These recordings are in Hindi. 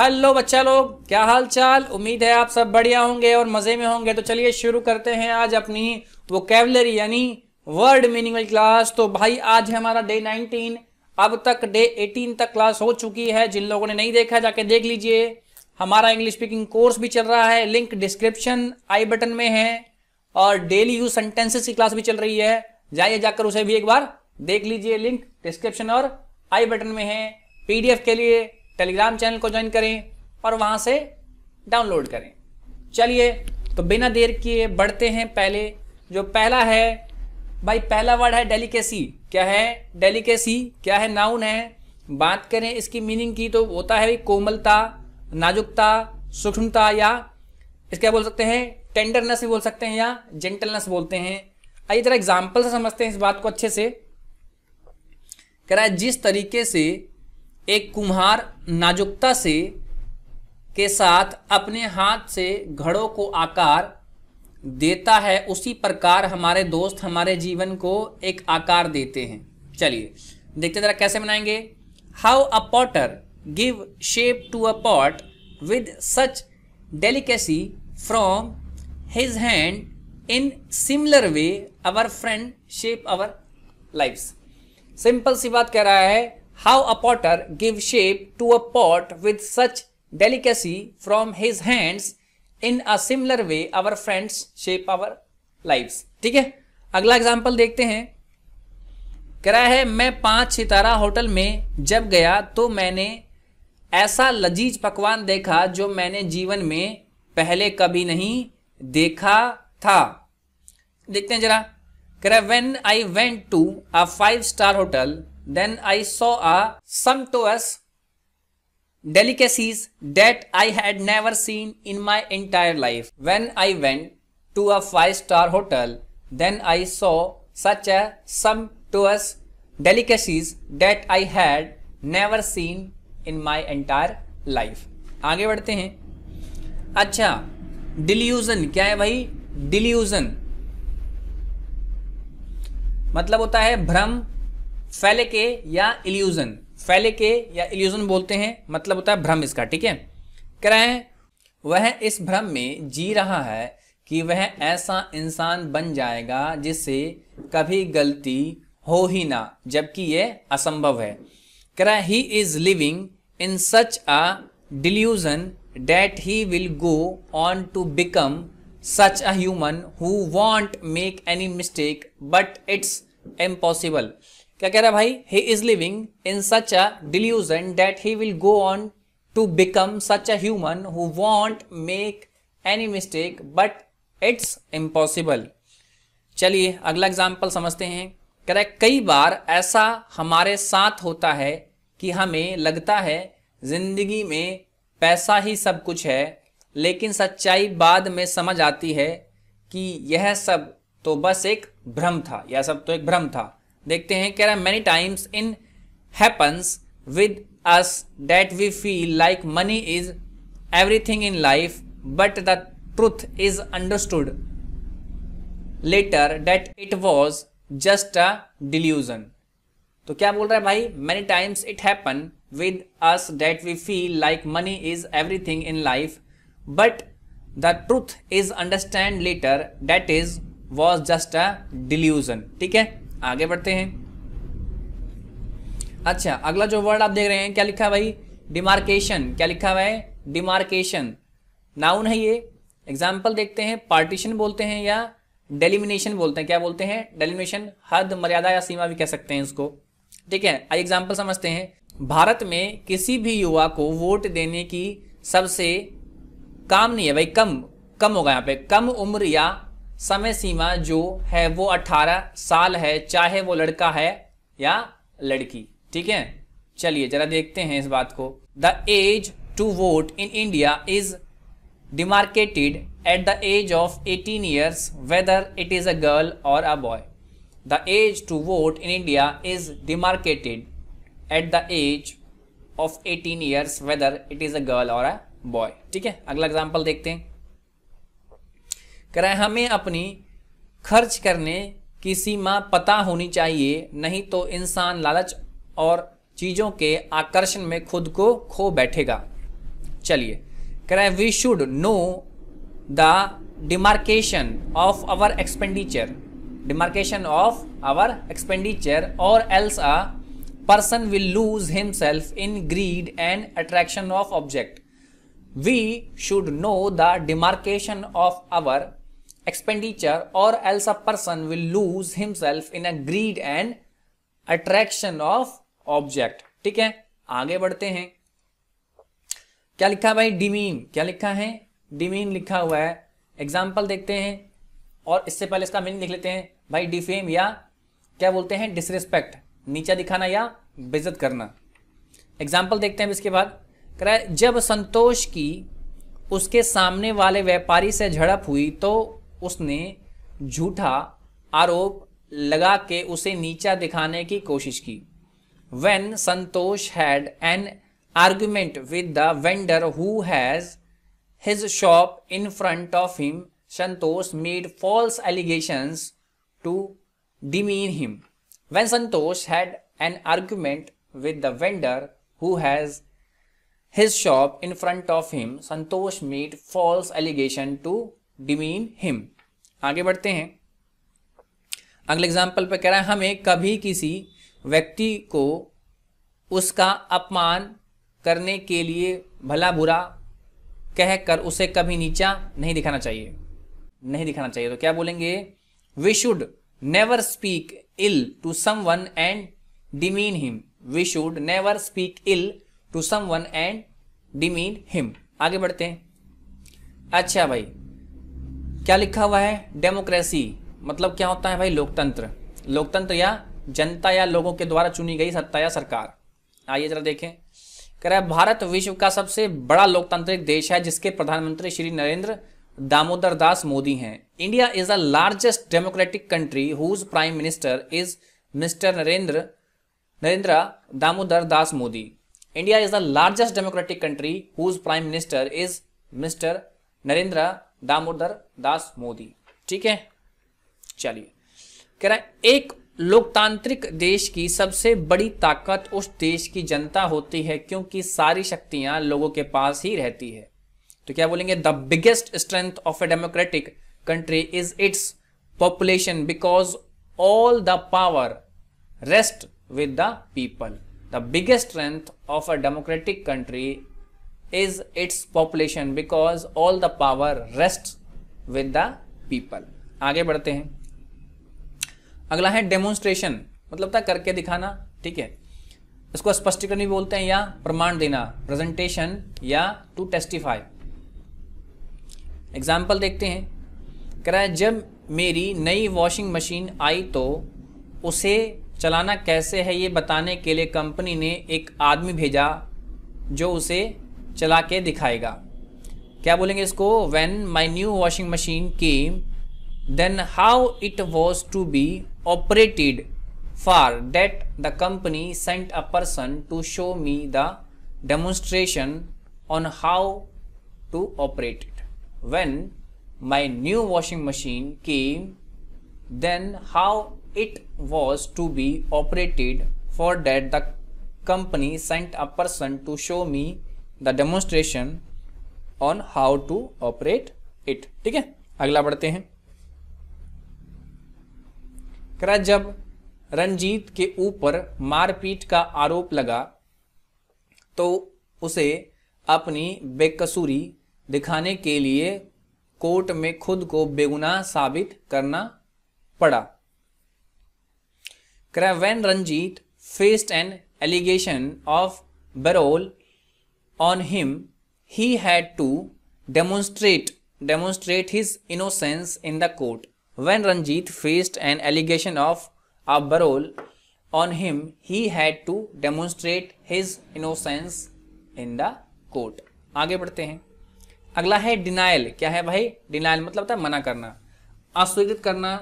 हेलो बच्चा लोग क्या हाल चाल उम्मीद है आप सब बढ़िया होंगे और मज़े में होंगे तो चलिए शुरू करते हैं आज अपनी वो कैबलरी यानी वर्ड मीनिंग वाली क्लास तो भाई आज है हमारा डे 19 अब तक डे 18 तक क्लास हो चुकी है जिन लोगों ने नहीं देखा जाके देख लीजिए हमारा इंग्लिश स्पीकिंग कोर्स भी चल रहा है लिंक डिस्क्रिप्शन आई बटन में है और डेली यूज सेंटेंसेस की क्लास भी चल रही है जाइए जाकर उसे भी एक बार देख लीजिए लिंक डिस्क्रिप्शन और आई बटन में है पीडीएफ के लिए टेलीग्राम चैनल को ज्वाइन करें और वहाँ से डाउनलोड करें चलिए तो बिना देर किए बढ़ते हैं पहले जो पहला है भाई पहला वर्ड है डेलीकेसी क्या है डेलीकेसी क्या है नाउन है बात करें इसकी मीनिंग की तो होता है कोमलता नाजुकता सूक्ष्मता या इसका बोल सकते हैं टेंडरनेस भी बोल सकते हैं या जेंटलनेस बोलते हैं आइए जरा एग्जाम्पल से समझते हैं इस बात को अच्छे से कह रहा है जिस तरीके से एक कुम्हार नाजुकता से के साथ अपने हाथ से घड़ों को आकार देता है उसी प्रकार हमारे दोस्त हमारे जीवन को एक आकार देते हैं चलिए देखते ज़रा कैसे बनाएंगे how a potter give shape to a pot with such delicacy from his hand in similar way our friend shape our life's simple सी बात कह रहा है how a potter gives shape to a pot with such delicacy from his hands in a similar way our friends shape our life ठीक है अगला एग्जाम्पल देखते हैं करा है मैं पांच सितारा होटल में जब गया तो मैंने ऐसा लजीज पकवान देखा जो मैंने जीवन में पहले कभी नहीं देखा था देखते हैं जरा करा when I went to a five star hotel Then I saw a sumptuous delicacies that I had never seen in my entire life. When I went to a five-star hotel, then I saw such a sumptuous delicacies that I had never seen in my entire life. आगे बढ़ते हैं अच्छा डिल्यूजन क्या है भाई डिल्यूजन मतलब होता है भ्रम फैलेके या इल्यूजन फैलेके या इल्यूजन बोलते हैं मतलब होता है भ्रम इसका ठीक है कह रहे हैं वह इस भ्रम में जी रहा है कि वह ऐसा इंसान बन जाएगा जिससे कभी गलती हो ही ना जबकि यह असंभव है कह रहा है he is living in such a delusion that he will go on to become such a human who won't make any mistake but it's impossible क्या कह रहा है भाई he is living in such a delusion that he will go on to become such a human who won't make any mistake but it's impossible चलिए अगला एग्जाम्पल समझते हैं कह रहा है कई बार ऐसा हमारे साथ होता है कि हमें लगता है जिंदगी में पैसा ही सब कुछ है लेकिन सच्चाई बाद में समझ आती है कि यह सब तो बस एक भ्रम था यह सब तो एक भ्रम था देखते हैं कह रहा है many times in happens with us that we feel like money is everything in life but the truth is understood later that it was just a delusion तो क्या बोल रहा है भाई many times it happen with us that we feel like money is everything in life but the truth is understand later that is was just a delusion ठीक है आगे बढ़ते हैं अच्छा अगला जो वर्ड आप देख रहे हैं क्या लिखा है भाई डिमार्केशन क्या लिखा हुआ है डिमार्केशन नाउन है ये एग्जाम्पल देखते हैं पार्टीशन बोलते हैं या डेलिमिनेशन बोलते हैं क्या बोलते हैं डेलिमिनेशन हद मर्यादा या सीमा भी कह सकते हैं इसको ठीक है आई एग्जाम्पल समझते हैं भारत में किसी भी युवा को वोट देने की सबसे काम नहीं है भाई कम कम होगा यहाँ पे कम उम्र या समय सीमा जो है वो 18 साल है चाहे वो लड़का है या लड़की ठीक है चलिए जरा देखते हैं इस बात को the age to vote in India is demarcated at the age of 18 years whether it is a girl और a boy the age to vote in India is demarcated at the age of 18 years whether it is a girl और अ बॉय ठीक है अगला एग्जाम्पल देखते हैं करें हमें अपनी खर्च करने की सीमा पता होनी चाहिए नहीं तो इंसान लालच और चीज़ों के आकर्षण में खुद को खो बैठेगा चलिए करें we should know the demarcation of our expenditure demarcation of our expenditure और else a person will lose himself in greed and attraction of object we should know the demarcation of our expenditure or else a person will lose himself in a greed and attraction of object ठीक है आगे बढ़ते हैं क्या लिखा भाई डिमीन क्या लिखा है डिमीन लिखा हुआ है एग्जाम्पल देखते हैं और इससे पहले इसका मीनिंग लिख लेते हैं भाई डिफेम या क्या बोलते हैं डिसरिस्पेक्ट नीचा दिखाना या बेजत करना एग्जाम्पल देखते हैं इसके बाद जब संतोष की उसके सामने वाले व्यापारी से झड़प हुई तो उसने झूठा आरोप लगा के उसे नीचा दिखाने की कोशिश की when Santosh had an argument with the vendor who has his shop in front of him Santosh made false allegations to demean him when Santosh had an argument with the vendor who has his shop in front of him Santosh made false allegation to demean him आगे बढ़ते हैं अगले एग्जाम्पल पे कह रहा है हमें कभी किसी व्यक्ति को उसका अपमान करने के लिए भला बुरा कहकर उसे कभी नीचा नहीं दिखाना चाहिए नहीं दिखाना चाहिए तो क्या बोलेंगे we should never speak ill to someone and demean him we should never speak ill to someone and demean him आगे बढ़ते हैं अच्छा भाई क्या लिखा हुआ है डेमोक्रेसी मतलब क्या होता है भाई लोकतंत्र लोकतंत्र या जनता या लोगों के द्वारा चुनी गई सत्ता या सरकार आइए जरा देखें कह रहा है भारत विश्व का सबसे बड़ा लोकतांत्रिक देश है जिसके प्रधानमंत्री श्री नरेंद्र दामोदर दास मोदी हैं India is the largest democratic country whose prime minister is mister Narendra Narendra Damodar Das Modi India is the largest democratic country whose prime minister is mister Narendra Damodar Das Modi ठीक है चलिए कह रहा है एक लोकतांत्रिक देश की सबसे बड़ी ताकत उस देश की जनता होती है क्योंकि सारी शक्तियां लोगों के पास ही रहती है तो क्या बोलेंगे the biggest strength of a democratic country is its population because all the power rest with the people the biggest strength of a democratic country is its population because all the power rests with the people आगे बढ़ते हैं अगला है डेमोन्स्ट्रेशन मतलब था करके दिखाना ठीक है इसको स्पष्टीकरण भी बोलते हैं या प्रमाण देना प्रेजेंटेशन या टू टेस्टिफाई एग्जाम्पल देखते हैं कह रहा है जब मेरी नई वॉशिंग मशीन आई तो उसे चलाना कैसे है ये बताने के लिए कंपनी ने एक आदमी भेजा जो उसे चला के दिखाएगा क्या बोलेंगे इसको when my new washing machine came then how it was to be operated for that the company sent a person to show me the demonstration on how to operate it when my new washing machine came then how it was to be operated for that the company sent a person to show me the demonstration on how to operate it ठीक है अगला बढ़ते हैं करा जब रंजीत के ऊपर मारपीट का आरोप लगा तो उसे अपनी बेकसूरी दिखाने के लिए कोर्ट में खुद को बेगुनाह साबित करना पड़ा when Ranjit faced and allegation of बेरोल on him, he had to demonstrate demonstrate his innocence in the court. When Ranjit faced an allegation of a parole on him, he had to demonstrate his innocence in the court. आगे बढ़ते हैं अगला है डिनाइल क्या है भाई डिनाइल मतलब होता है मना करना अस्वीकृत करना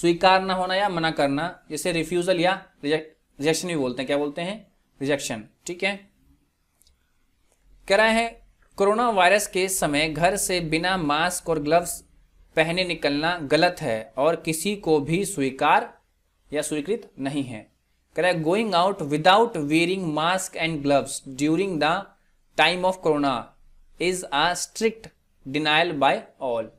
स्वीकार ना होना या मना करना जैसे रिफ्यूजल या रिजेक्शन भी बोलते हैं क्या बोलते हैं रिजेक्शन ठीक है कह रहे है कोरोना वायरस के समय घर से बिना मास्क और ग्लव्स पहने निकलना गलत है और किसी को भी स्वीकार या स्वीकृत नहीं है कह रहे है going out without wearing mask and gloves during the time of corona is a strict denial by all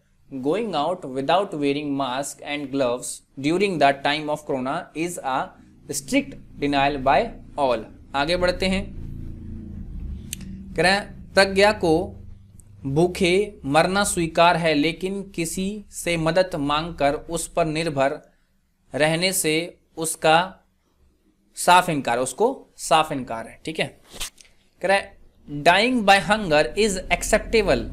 going out without wearing mask and gloves during the time of corona is a strict denial by all आगे बढ़ते हैं प्रज्ञा को भूखे मरना स्वीकार है लेकिन किसी से मदद मांगकर उस पर निर्भर रहने से उसका साफ इनकार उसको साफ इनकार है ठीक है कह dying by hunger is acceptable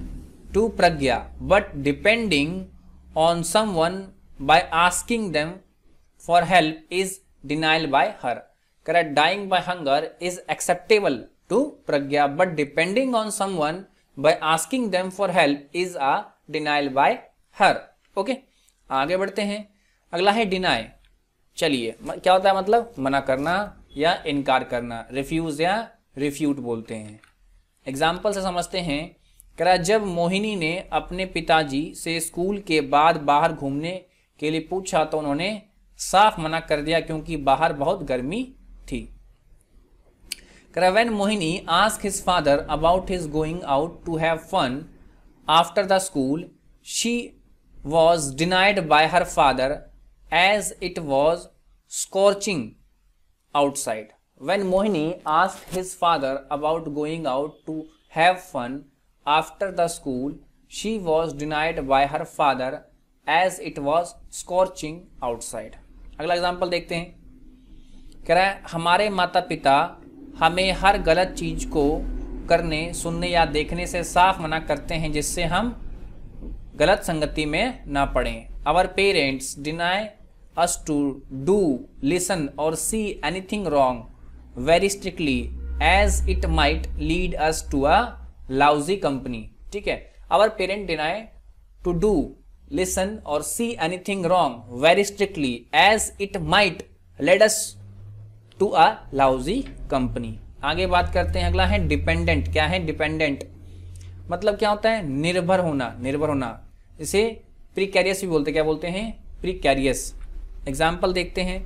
to Pragya but depending on someone by asking them for help is denial by her कह dying by hunger is acceptable to pragya but depending on someone by asking them for help is a denial by her okay आगे बढ़ते हैं अगला है deny चलिए क्या होता है मतलब मना करना या इनकार करना refuse या refute बोलते हैं एग्जाम्पल से समझते हैं करा जब मोहिनी ने अपने पिताजी से स्कूल के बाद बाहर घूमने के लिए पूछा तो उन्होंने साफ मना कर दिया क्योंकि बाहर बहुत गर्मी क्रेवेन Mohini ask his father about his going out to have fun after the school she was denied by her father as it was scorching outside when Mohini ask his father about going out to have fun after the school she was denied by her father as it was scorching outside अगला एग्जाम्पल देखते हैं कह रहा हमारे माता पिता हमें हर गलत चीज़ को करने सुनने या देखने से साफ मना करते हैं जिससे हम गलत संगति में ना पड़ें our parents deny us to do listen और see anything wrong very strictly as it might lead us to a lousy company ठीक है our parent deny to do listen और see anything wrong very strictly as it might let us to a lousy company आगे बात करते हैं अगला है डिपेंडेंट क्या है डिपेंडेंट मतलब क्या होता है निर्भर होना निर्भर होना इसे प्रिकैरियस भी बोलते क्या बोलते हैं प्रिकैरियस एग्जाम्पल देखते हैं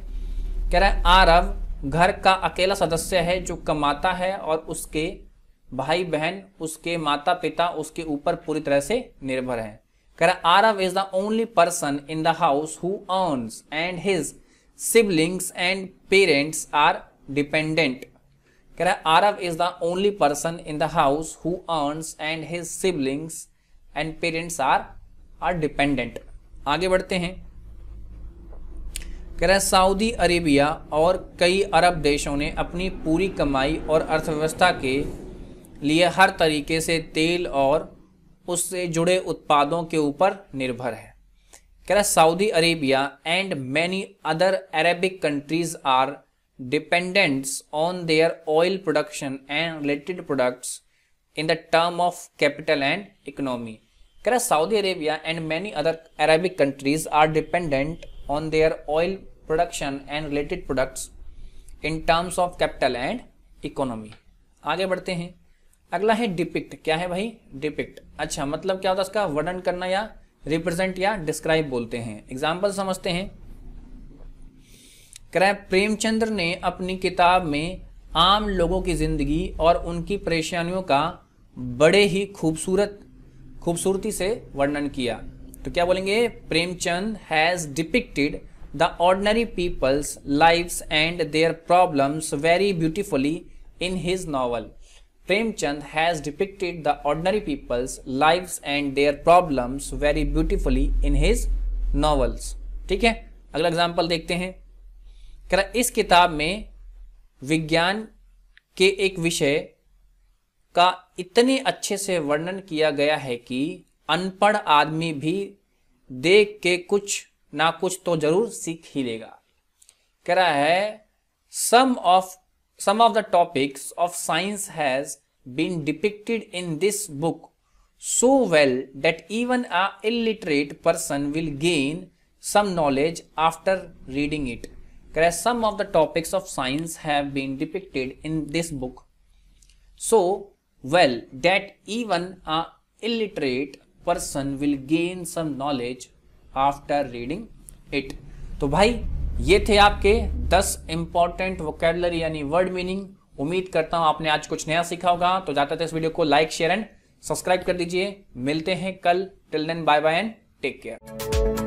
कह रहा है आरव घर का अकेला सदस्य है जो कमाता है और उसके भाई बहन उसके माता पिता उसके ऊपर पूरी तरह से निर्भर है कह रहा है Aarav is the only person in the house who earns and his siblings and parents are dependent कह रहा है Aarav is the only person in the house who earns and his siblings and parents are are dependent आगे बढ़ते हैं कह रहा है सऊदी अरेबिया और कई अरब देशों ने अपनी पूरी कमाई और अर्थव्यवस्था के लिए हर तरीके से तेल और उससे जुड़े उत्पादों के ऊपर निर्भर है कह रहा है Saudi Arabia and many other Arabic countries are dependents on their oil production and related products in the term of capital and economy कह रहा है Saudi Arabia and many other Arabic countries are dependent on their oil production and related products in terms of capital and economy आगे बढ़ते हैं अगला है डिपिक्ट क्या है भाई डिपिक्ट अच्छा मतलब क्या होता है इसका वर्णन करना या रिप्रेजेंट या डिस्क्राइब बोलते हैं एग्जाम्पल समझते हैं क्रैप प्रेमचंद्र ने अपनी किताब में आम लोगों की ज़िंदगी और उनकी परेशानियों का बड़े ही खूबसूरत खूबसूरती से वर्णन किया तो क्या बोलेंगे Premchand has depicted the ordinary people's lifes and their problems very beautifully in his novel Premchand has depicted the ordinary people's life and their problems very beautifully in his novels ठीक है अगला एग्जाम्पल देखते हैं करा इस किताब में विज्ञान के एक विषय का इतने अच्छे से वर्णन किया गया है कि अनपढ़ आदमी भी देख के कुछ ना कुछ तो जरूर सीख ही लेगा कह रहा है some of Some of the topics of science has been depicted in this book so well that even a illiterate person will gain some knowledge after reading it. some of the topics of science have been depicted in this book so well that even a illiterate person will gain some knowledge after reading it. तो भाई ये थे आपके 10 इंपॉर्टेंट वोकेबलरी यानी वर्ड मीनिंग उम्मीद करता हूं आपने आज कुछ नया सीखा होगा तो जाते थे इस वीडियो को लाइक शेयर एंड सब्सक्राइब कर दीजिए मिलते हैं कल till then bye bye and take care